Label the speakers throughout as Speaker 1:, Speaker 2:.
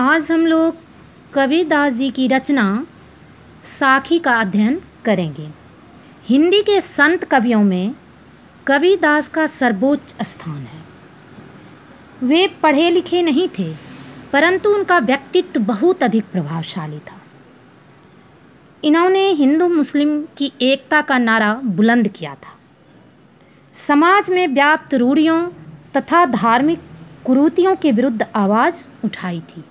Speaker 1: आज हम लोग कबीरदास जी की रचना साखी का अध्ययन करेंगे हिंदी के संत कवियों में कबीरदास का सर्वोच्च स्थान है वे पढ़े लिखे नहीं थे परंतु उनका व्यक्तित्व बहुत अधिक प्रभावशाली था इन्होंने हिंदू मुस्लिम की एकता का नारा बुलंद किया था समाज में व्याप्त रूढ़ियों तथा धार्मिक कुरूतियों के विरुद्ध आवाज़ उठाई थी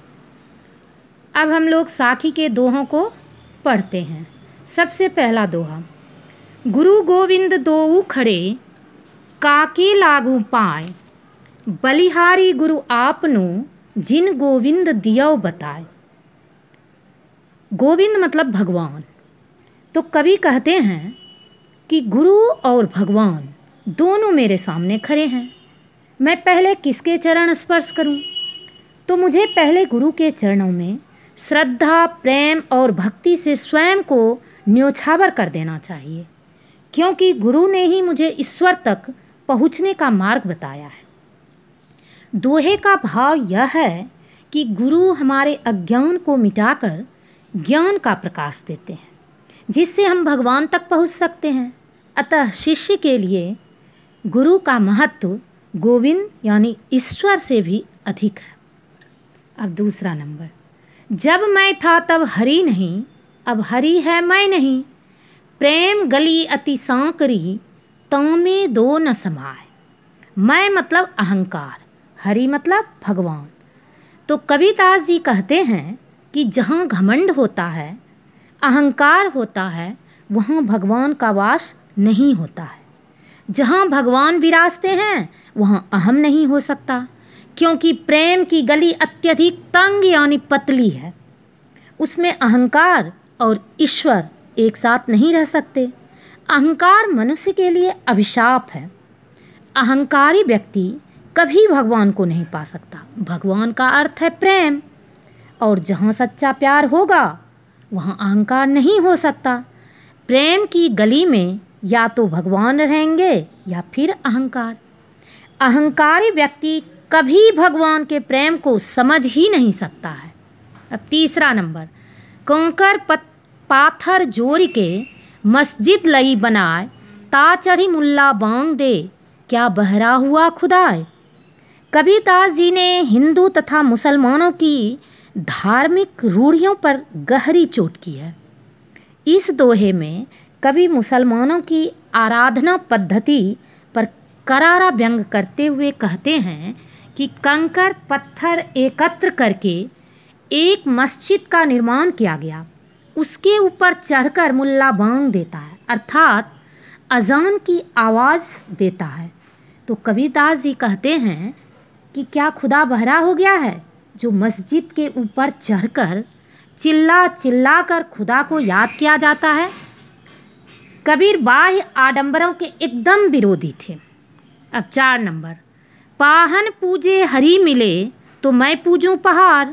Speaker 1: अब हम लोग साखी के दोहों को पढ़ते हैं सबसे पहला दोहा गुरु गोविंद दो खड़े काके लागू पाए बलिहारी गुरु आपनो जिन गोविंद दियो बताए गोविंद मतलब भगवान तो कवि कहते हैं कि गुरु और भगवान दोनों मेरे सामने खड़े हैं मैं पहले किसके चरण स्पर्श करूं? तो मुझे पहले गुरु के चरणों में श्रद्धा प्रेम और भक्ति से स्वयं को न्योछावर कर देना चाहिए क्योंकि गुरु ने ही मुझे ईश्वर तक पहुँचने का मार्ग बताया है दोहे का भाव यह है कि गुरु हमारे अज्ञान को मिटाकर ज्ञान का प्रकाश देते हैं जिससे हम भगवान तक पहुँच सकते हैं अतः शिष्य के लिए गुरु का महत्व गोविंद यानी ईश्वर से भी अधिक है अब दूसरा नंबर जब मैं था तब हरी नहीं अब हरी है मैं नहीं प्रेम गली अति सांकरी तो दो न समाए मैं मतलब अहंकार हरि मतलब भगवान तो कविदास जी कहते हैं कि जहाँ घमंड होता है अहंकार होता है वहाँ भगवान का वास नहीं होता है जहाँ भगवान विराजते हैं वहाँ अहम नहीं हो सकता क्योंकि प्रेम की गली अत्यधिक तंग यानी पतली है उसमें अहंकार और ईश्वर एक साथ नहीं रह सकते अहंकार मनुष्य के लिए अभिशाप है अहंकारी व्यक्ति कभी भगवान को नहीं पा सकता भगवान का अर्थ है प्रेम और जहाँ सच्चा प्यार होगा वहाँ अहंकार नहीं हो सकता प्रेम की गली में या तो भगवान रहेंगे या फिर अहंकार अहंकारी व्यक्ति कभी भगवान के प्रेम को समझ ही नहीं सकता है अब तीसरा नंबर कंकर पाथर जोड़ के मस्जिद लई बनाए चढ़ी मुल्ला बांग दे क्या बहरा हुआ खुदाए कबीरदास जी ने हिंदू तथा मुसलमानों की धार्मिक रूढ़ियों पर गहरी चोट की है इस दोहे में कवि मुसलमानों की आराधना पद्धति पर करारा व्यंग करते हुए कहते हैं कि कंकर पत्थर एकत्र करके एक मस्जिद का निर्माण किया गया उसके ऊपर चढ़कर मुल्ला बांग देता है अर्थात अजान की आवाज़ देता है तो कबीरदास जी कहते हैं कि क्या खुदा बहरा हो गया है जो मस्जिद के ऊपर चढ़कर चिल्ला चिल्ला कर खुदा को याद किया जाता है कबीर बाह्य आडंबरों के एकदम विरोधी थे अब चार नंबर पाहन पूजे हरी मिले तो मैं पूजूं पहाड़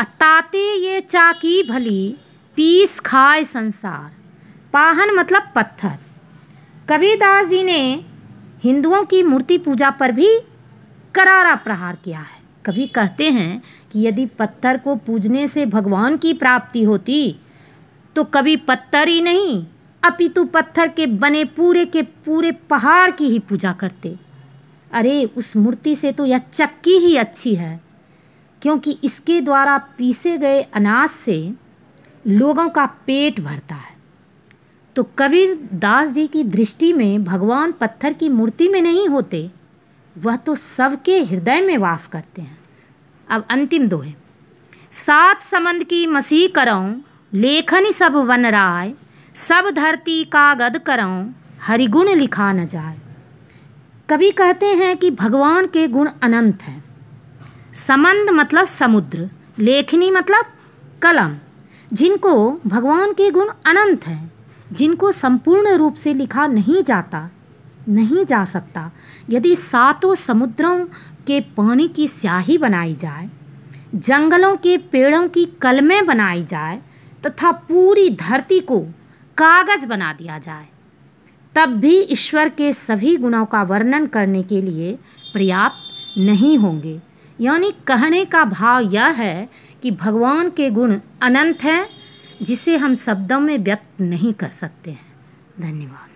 Speaker 1: अताते ये चाकी भली पीस खाए संसार पाहन मतलब पत्थर कबीरदास जी ने हिंदुओं की मूर्ति पूजा पर भी करारा प्रहार किया है कवि कहते हैं कि यदि पत्थर को पूजने से भगवान की प्राप्ति होती तो कभी पत्थर ही नहीं अपितु पत्थर के बने पूरे के पूरे पहाड़ की ही पूजा करते अरे उस मूर्ति से तो यह चक्की ही अच्छी है क्योंकि इसके द्वारा पीसे गए अनाज से लोगों का पेट भरता है तो कबीर दास जी की दृष्टि में भगवान पत्थर की मूर्ति में नहीं होते वह तो सबके हृदय में वास करते हैं अब अंतिम दोहे सात समंद की मसीह करो लेखन सब वनराय सब धरती कागद करो हरिगुण लिखा न जाए कभी कहते हैं कि भगवान के गुण अनंत हैं समंद मतलब समुद्र लेखनी मतलब कलम जिनको भगवान के गुण अनंत हैं जिनको संपूर्ण रूप से लिखा नहीं जाता नहीं जा सकता यदि सातों समुद्रों के पानी की स्याही बनाई जाए जंगलों के पेड़ों की कलमें बनाई जाए तथा पूरी धरती को कागज़ बना दिया जाए तब भी ईश्वर के सभी गुणों का वर्णन करने के लिए पर्याप्त नहीं होंगे यानी कहने का भाव यह है कि भगवान के गुण अनंत हैं जिसे हम शब्दों में व्यक्त नहीं कर सकते हैं धन्यवाद